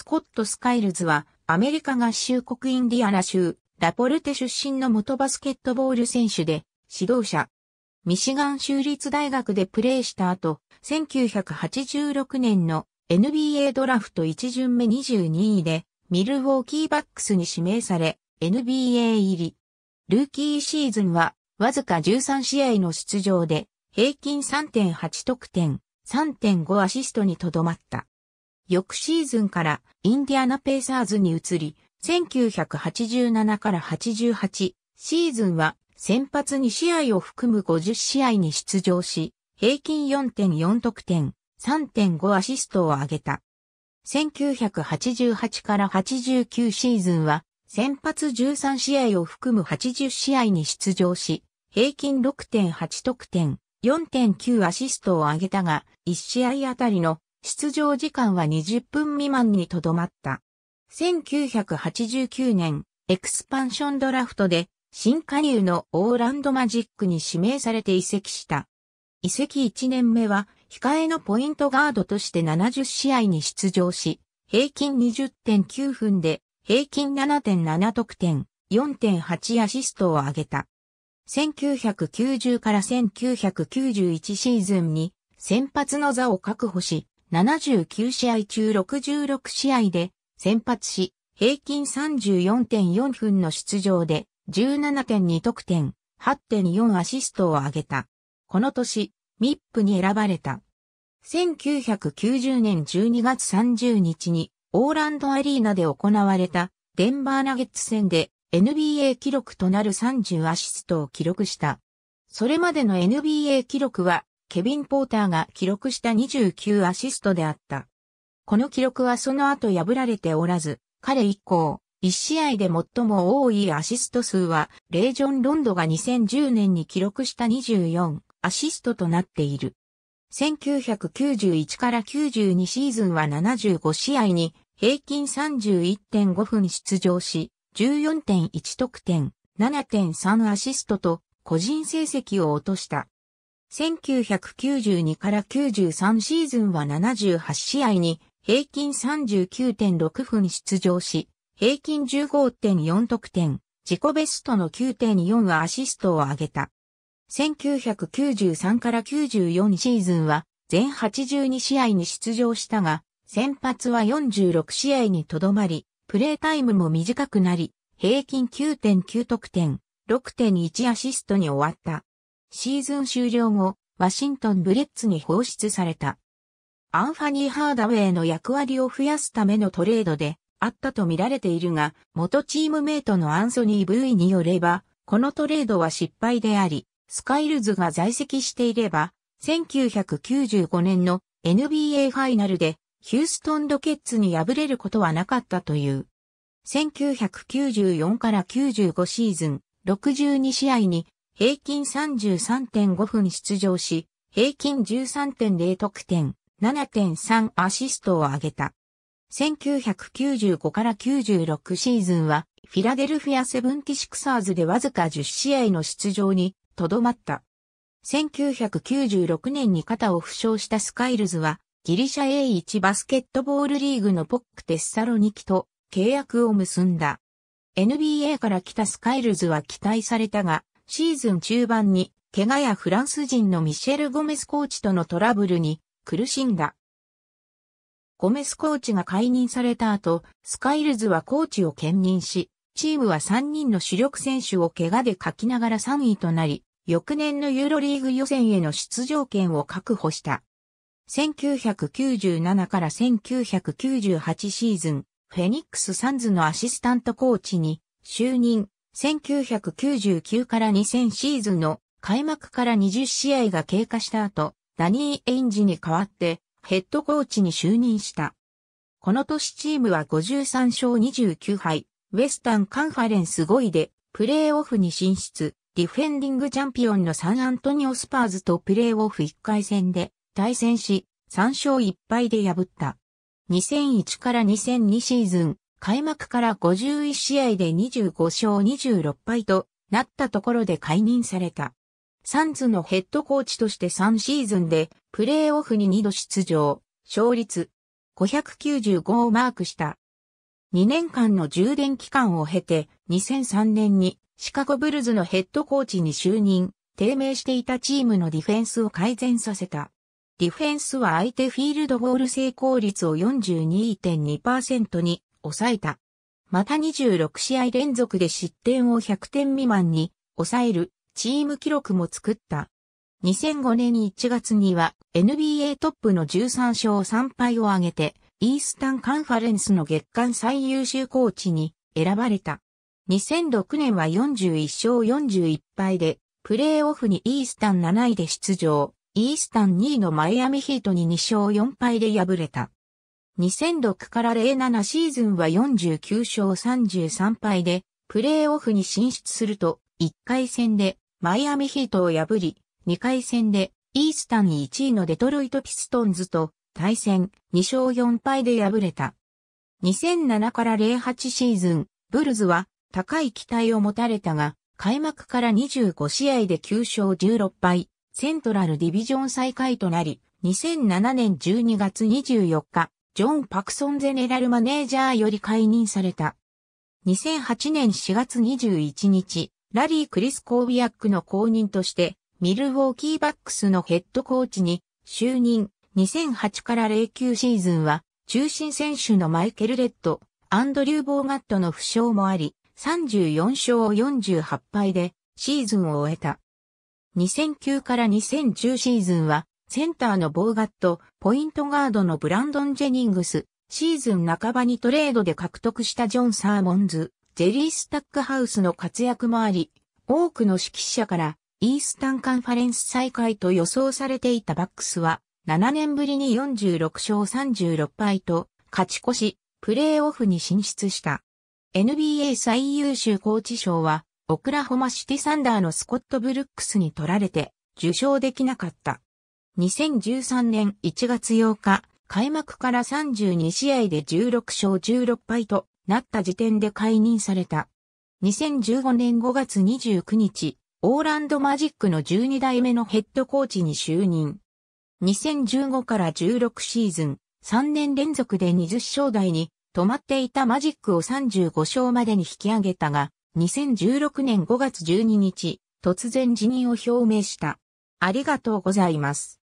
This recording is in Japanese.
スコット・スカイルズは、アメリカ合衆国インディアナ州、ラポルテ出身の元バスケットボール選手で、指導者。ミシガン州立大学でプレーした後、1986年の NBA ドラフト1巡目22位で、ミルウォーキーバックスに指名され、NBA 入り。ルーキーシーズンは、わずか13試合の出場で、平均3.8得点、3.5アシストにとどまった。翌シーズンからインディアナペイサーズに移り、1987から88シーズンは先発2試合を含む50試合に出場し、平均4.4得点、3.5アシストを挙げた。1988から89シーズンは先発13試合を含む80試合に出場し、平均6.8得点、4.9アシストを挙げたが、1試合あたりの出場時間は20分未満にとどまった。1989年、エクスパンションドラフトで、新加入のオーランドマジックに指名されて移籍した。移籍1年目は、控えのポイントガードとして70試合に出場し、平均20.9分で、平均7.7得点、4.8アシストを上げた。1990から1991シーズンに先発の座を確保し、79試合中66試合で先発し、平均34.4分の出場で17.2得点、8.4アシストを挙げた。この年、ミップに選ばれた。1990年12月30日にオーランドアリーナで行われたデンバーナゲッツ戦で NBA 記録となる30アシストを記録した。それまでの NBA 記録はケビン・ポーターが記録した29アシストであった。この記録はその後破られておらず、彼以降、1試合で最も多いアシスト数は、レイジョン・ロンドが2010年に記録した24アシストとなっている。1991から92シーズンは75試合に平均31.5分出場し、14.1得点、7.3アシストと個人成績を落とした。1992から93シーズンは78試合に平均39.6分出場し、平均15.4得点、自己ベストの9.4アシストを挙げた。1993から94シーズンは全82試合に出場したが、先発は46試合にとどまり、プレータイムも短くなり、平均9.9得点、6.1アシストに終わった。シーズン終了後、ワシントンブレッツに放出された。アンファニー・ハーダウェイの役割を増やすためのトレードであったと見られているが、元チームメイトのアンソニー・ブイによれば、このトレードは失敗であり、スカイルズが在籍していれば、1995年の NBA ファイナルでヒューストンロケッツに敗れることはなかったという。1994から95シーズン62試合に平均33.5分出場し、平均13.0得点、7.3アシストを上げた。1995から96シーズンは、フィラデルフィアセブンティシクサーズでわずか10試合の出場にとどまった。1996年に肩を負傷したスカイルズは、ギリシャ A1 バスケットボールリーグのポックテッサロニキと契約を結んだ。NBA から来たスカイルズは期待されたが、シーズン中盤に、怪我やフランス人のミシェル・ゴメスコーチとのトラブルに苦しんだ。ゴメスコーチが解任された後、スカイルズはコーチを兼任し、チームは3人の主力選手を怪我で書きながら3位となり、翌年のユーロリーグ予選への出場権を確保した。1997から1998シーズン、フェニックス・サンズのアシスタントコーチに就任。1999から2000シーズンの開幕から20試合が経過した後、ダニー・エインジに代わってヘッドコーチに就任した。この年チームは53勝29敗、ウェスタンカンファレンス5位でプレーオフに進出、ディフェンディングチャンピオンのサンアントニオスパーズとプレーオフ1回戦で対戦し、3勝1敗で破った。2001から2002シーズン、開幕から51試合で25勝26敗となったところで解任された。サンズのヘッドコーチとして3シーズンでプレーオフに2度出場、勝率595をマークした。2年間の充電期間を経て2003年にシカゴブルズのヘッドコーチに就任、低迷していたチームのディフェンスを改善させた。ディフェンスは相手フィールドゴール成功率を42.2%に抑えた。また26試合連続で失点を100点未満に抑えるチーム記録も作った。2005年1月には NBA トップの13勝3敗を挙げてイースタンカンファレンスの月間最優秀コーチに選ばれた。2006年は41勝41敗でプレーオフにイースタン7位で出場、イースタン2位のマイアミヒートに2勝4敗で敗れた。2006から07シーズンは49勝33敗で、プレーオフに進出すると、1回戦でマイアミヒートを破り、2回戦でイースタン1位のデトロイトピストンズと対戦2勝4敗で敗れた。2007から08シーズン、ブルズは高い期待を持たれたが、開幕から25試合で9勝16敗、セントラルディビジョン最下位となり、2007年12月24日、ジョン・パクソンゼネラルマネージャーより解任された。2008年4月21日、ラリー・クリス・コービアックの後任として、ミルウォーキーバックスのヘッドコーチに就任。2008から09シーズンは、中心選手のマイケル・レッド、アンドリュー・ボーガットの負傷もあり、34勝48敗でシーズンを終えた。2009から2010シーズンはセンターのボーガット、ポイントガードのブランドン・ジェニングス、シーズン半ばにトレードで獲得したジョン・サーモンズ、ジェリー・スタックハウスの活躍もあり、多くの指揮者からイースタンカンファレンス再開と予想されていたバックスは、7年ぶりに46勝36敗と勝ち越し、プレーオフに進出した。NBA 最優秀コーチ賞は、オクラホマシティサンダーのスコット・ブルックスに取られて受賞できなかった。2013年1月8日、開幕から32試合で16勝16敗となった時点で解任された。2015年5月29日、オーランドマジックの12代目のヘッドコーチに就任。2015から16シーズン、3年連続で20勝台に止まっていたマジックを35勝までに引き上げたが、2016年5月12日、突然辞任を表明した。ありがとうございます。